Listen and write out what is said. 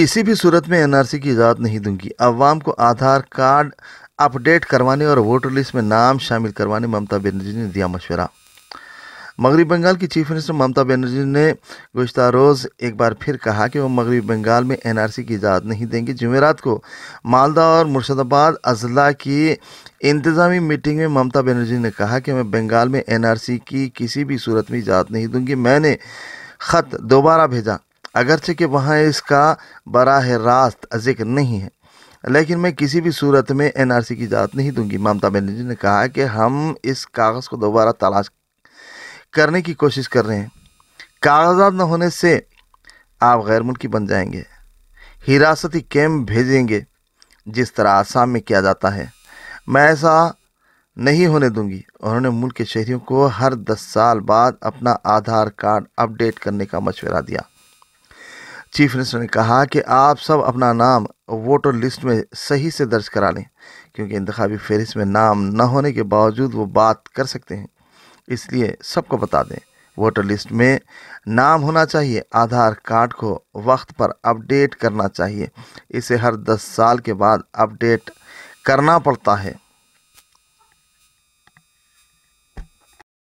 किसी भी सूरत में एनआरसी की इजाज़त नहीं दूंगी अवाम को आधार कार्ड अपडेट करवाने और वोटर लिस्ट में नाम शामिल करवाने ममता बनर्जी ने दिया मशवरा मगरब बंगाल की चीफ मिनिस्टर ममता बनर्जी ने गुज्त रोज़ एक बार फिर कहा कि वह मगरब बंगाल में एनआरसी की इजाज़त नहीं देंगे जमेरात को मालदा और मुर्शदाबाद अजला की इंतज़ामी मीटिंग में ममता बनर्जी ने कहा कि मैं बंगाल में एनआरसी की किसी भी सूरत में इजाज़त नहीं दूंगी मैंने ख़त दोबारा भेजा अगरचे कि वहाँ इसका बराह रास्त जिक्र नहीं है लेकिन मैं किसी भी सूरत में एन आर सी की इजाज़त नहीं दूंगी ममता बनर्जी ने कहा कि हम इस कागज़ को दोबारा तलाश करने की कोशिश कर रहे हैं कागजात न होने से आप गैर मुल्की बन जाएंगे हिरासती कैम्प भेजेंगे जिस तरह आसाम में किया जाता है मैं ऐसा नहीं होने दूंगी उन्होंने मुल्क के शहरियों को हर दस साल बाद अपना आधार कार्ड अपडेट करने का मशवरा दिया चीफ मिनिस्टर ने कहा कि आप सब अपना नाम वोटर लिस्ट में सही से दर्ज करा लें क्योंकि इंतबी फहरिस्त में नाम न होने के बावजूद वो बात कर सकते हैं इसलिए सबको बता दें वोटर लिस्ट में नाम होना चाहिए आधार कार्ड को वक्त पर अपडेट करना चाहिए इसे हर 10 साल के बाद अपडेट करना पड़ता है